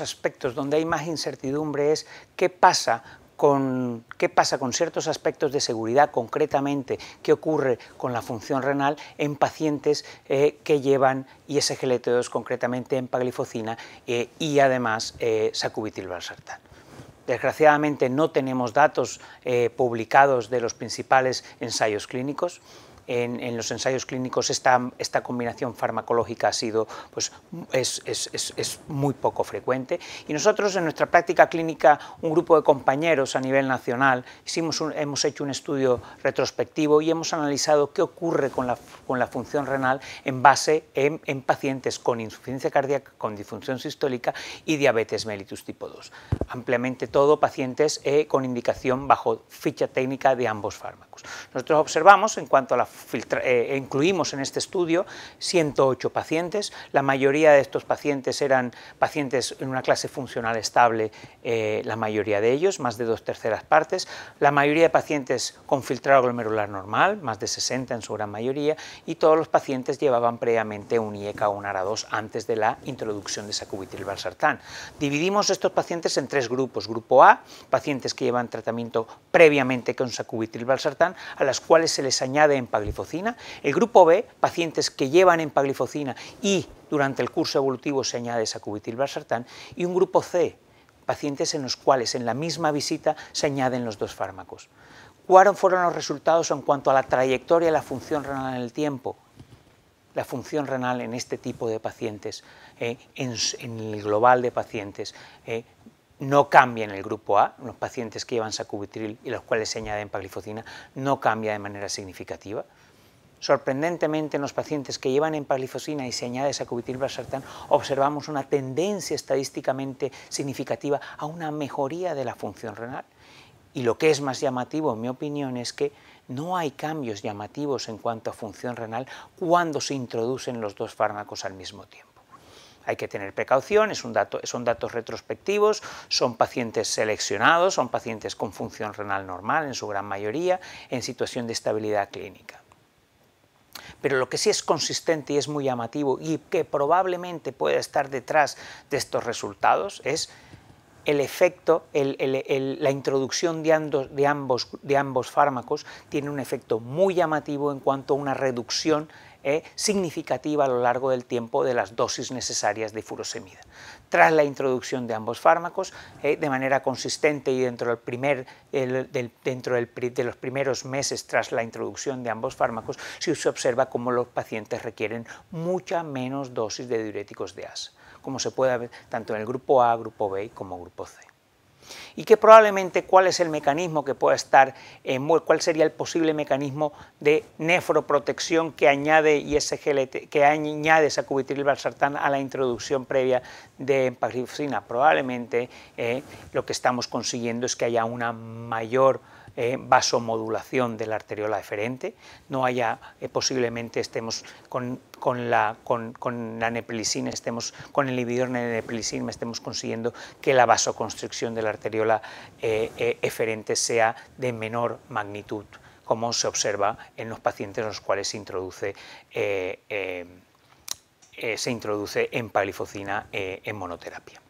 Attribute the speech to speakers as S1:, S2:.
S1: aspectos donde hay más incertidumbre es qué pasa con, qué pasa con ciertos aspectos de seguridad concretamente, qué ocurre con la función renal en pacientes eh, que llevan isgl 2 concretamente en paglifocina eh, y además eh, Desgraciadamente no tenemos datos eh, publicados de los principales ensayos clínicos, en, los ensayos clínicos esta, esta combinación farmacológica ha sido, pues, es, es, es, muy poco frecuente. Y nosotros en nuestra práctica clínica, un grupo de compañeros a nivel nacional, hicimos hemos hecho un estudio retrospectivo y hemos analizado qué ocurre con la, función renal en base en, pacientes con insuficiencia cardíaca, con disfunción sistólica y diabetes mellitus tipo 2. Ampliamente todo pacientes eh, con indicación bajo ficha técnica de ambos fármacos. Nosotros observamos en cuanto a la eh, e incluimos en este estudio 108 pacientes. La mayoría de estos pacientes eran pacientes en una clase funcional estable, eh, la mayoría de ellos, más de dos terceras partes. La mayoría de pacientes con filtrado glomerular normal, más de 60 en su gran mayoría, y todos los pacientes llevaban previamente un IECA o un ARA2 antes de la introducción de sacubitril balsartán. Dividimos estos pacientes en tres grupos. Grupo A, pacientes que llevan tratamiento previamente con sacubitril/valsartán, a las cuales se les añade empaglifocina. El grupo B, pacientes que llevan empaglifocina y durante el curso evolutivo se añade sacubitril/valsartán. Y un grupo C, pacientes en los cuales en la misma visita se añaden los dos fármacos. ¿Cuáles fueron los resultados en cuanto a la trayectoria de la función renal en el tiempo? La función renal en este tipo de pacientes, eh, en, el global de pacientes, eh, no cambia en el grupo A, los pacientes que llevan sacubitril y los cuales se añaden empaglifosina, no cambia de manera significativa. Sorprendentemente, en los pacientes que llevan empaglifosina y se añade sacubitril valsartán, observamos una tendencia estadísticamente significativa a una mejoría de la función renal. Y lo que es más llamativo, en mi opinión, es que no hay cambios llamativos en cuanto a función renal cuando se introducen los dos fármacos al mismo tiempo hay que tener precaución, son datos retrospectivos, son pacientes seleccionados, son pacientes con función renal normal en su gran mayoría, en situación de estabilidad clínica. Pero lo que sí es consistente y es muy llamativo y que probablemente pueda estar detrás de estos resultados es el efecto, la introducción de, ambos, de ambos fármacos tiene un efecto muy llamativo en cuanto a una reducción eh, significativa a lo largo del tiempo de las dosis necesarias de furosemida. Tras la introducción de ambos fármacos, eh, de manera consistente y dentro, del primer, dentro del, de los primeros meses tras la introducción de ambos fármacos, se observa cómo los pacientes requieren mucha menos dosis de diuréticos de as como se puede ver tanto en el grupo A, grupo B como grupo C y que probablemente cuál es el mecanismo que pueda estar, en, cuál sería el posible mecanismo de nefroprotección que añade que añade esa cubitril a la introducción previa de empagliflozina. Probablemente eh, lo que estamos consiguiendo es que haya una mayor eh, vasomodulación de la arteriola eferente, no haya, eh, posiblemente estemos con, la, con, con la estemos con el inhibidor de neprilisina, estemos consiguiendo que la vasoconstricción de la arteriola eh, eferente sea de menor magnitud, como se observa en los pacientes en los cuales se introduce se introduce en palifocina en monoterapia.